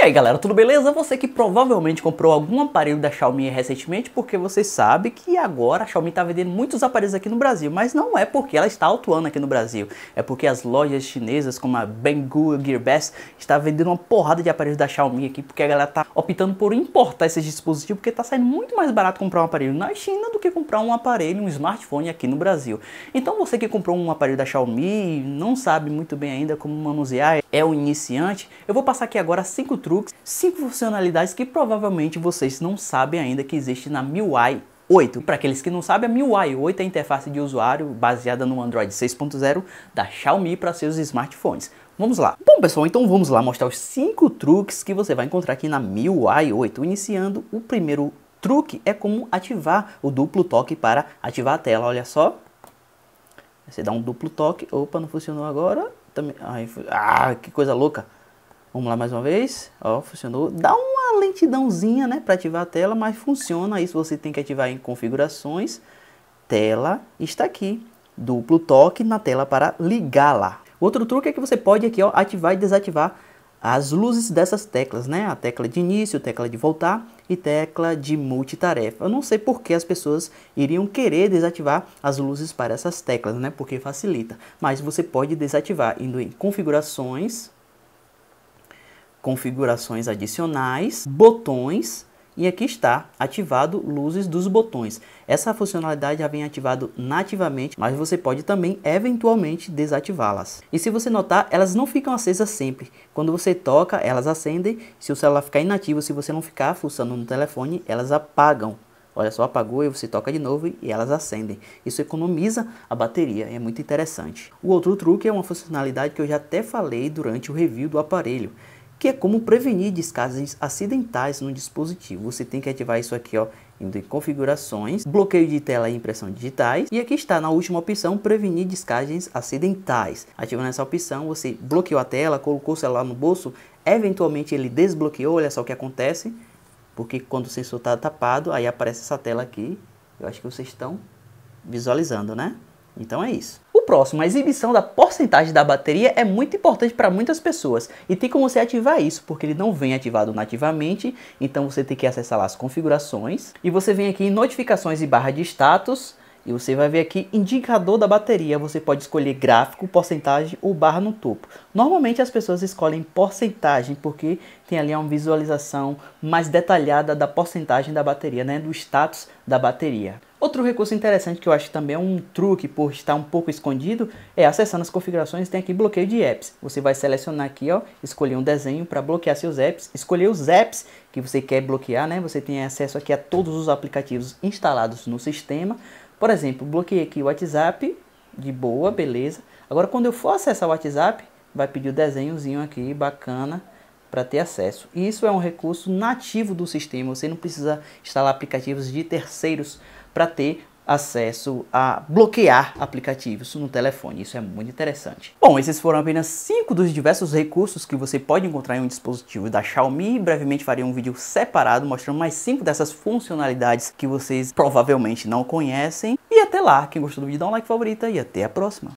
E aí galera, tudo beleza? Você que provavelmente comprou algum aparelho da Xiaomi recentemente, porque você sabe que agora a Xiaomi está vendendo muitos aparelhos aqui no Brasil, mas não é porque ela está atuando aqui no Brasil, é porque as lojas chinesas como a Banggood, Gearbest, está vendendo uma porrada de aparelhos da Xiaomi aqui, porque a galera está optando por importar esses dispositivos, porque está saindo muito mais barato comprar um aparelho na China do que comprar um aparelho, um smartphone aqui no Brasil. Então você que comprou um aparelho da Xiaomi e não sabe muito bem ainda como manusear é um iniciante, eu vou passar aqui agora cinco truques, cinco funcionalidades que provavelmente vocês não sabem ainda que existe na MIUI 8. Para aqueles que não sabem, a MIUI 8 é a interface de usuário baseada no Android 6.0 da Xiaomi para seus smartphones. Vamos lá. Bom, pessoal, então vamos lá mostrar os cinco truques que você vai encontrar aqui na MIUI 8. Iniciando, o primeiro truque é como ativar o duplo toque para ativar a tela. Olha só, você dá um duplo toque, opa, não funcionou agora. Também, ah, que coisa louca. Vamos lá mais uma vez. Ó, funcionou. Dá uma lentidãozinha, né, para ativar a tela, mas funciona. Isso você tem que ativar em configurações. Tela está aqui. Duplo toque na tela para ligá-la. Outro truque é que você pode aqui, ó, ativar e desativar as luzes dessas teclas, né? A tecla de início, tecla de voltar e tecla de multitarefa. Eu não sei por que as pessoas iriam querer desativar as luzes para essas teclas, né? Porque facilita. Mas você pode desativar indo em configurações, configurações adicionais, botões e aqui está ativado luzes dos botões. Essa funcionalidade já vem ativado nativamente, mas você pode também eventualmente desativá-las. E se você notar, elas não ficam acesas sempre. Quando você toca, elas acendem. Se o celular ficar inativo, se você não ficar fuçando no telefone, elas apagam. Olha só, apagou e você toca de novo e elas acendem. Isso economiza a bateria, é muito interessante. O outro truque é uma funcionalidade que eu já até falei durante o review do aparelho, que é como prevenir descargas acidentais no dispositivo. Você tem que ativar isso aqui, ó, indo em configurações, bloqueio de tela e impressão digitais, e aqui está na última opção, prevenir descargas acidentais. Ativando essa opção, você bloqueou a tela, colocou o celular no bolso, eventualmente ele desbloqueou, olha só o que acontece, porque quando o sensor está tapado, aí aparece essa tela aqui, eu acho que vocês estão visualizando, né? Então é isso próximo, a exibição da porcentagem da bateria é muito importante para muitas pessoas e tem como você ativar isso, porque ele não vem ativado nativamente, então você tem que acessar lá as configurações e você vem aqui em notificações e barra de status e você vai ver aqui indicador da bateria, você pode escolher gráfico, porcentagem ou barra no topo. Normalmente as pessoas escolhem porcentagem porque tem ali uma visualização mais detalhada da porcentagem da bateria, né, do status da bateria. Outro recurso interessante que eu acho que também é um truque por estar um pouco escondido é acessando as configurações, tem aqui bloqueio de apps. Você vai selecionar aqui, ó, escolher um desenho para bloquear seus apps, escolher os apps que você quer bloquear, né? Você tem acesso aqui a todos os aplicativos instalados no sistema. Por exemplo, bloqueei aqui o WhatsApp, de boa, beleza. Agora, quando eu for acessar o WhatsApp, vai pedir o um desenhozinho aqui, bacana, para ter acesso. E isso é um recurso nativo do sistema, você não precisa instalar aplicativos de terceiros para ter acesso a bloquear aplicativos no telefone. Isso é muito interessante. Bom, esses foram apenas cinco dos diversos recursos que você pode encontrar em um dispositivo da Xiaomi. Brevemente farei um vídeo separado mostrando mais cinco dessas funcionalidades que vocês provavelmente não conhecem. E até lá, quem gostou do vídeo dá um like favorita e até a próxima.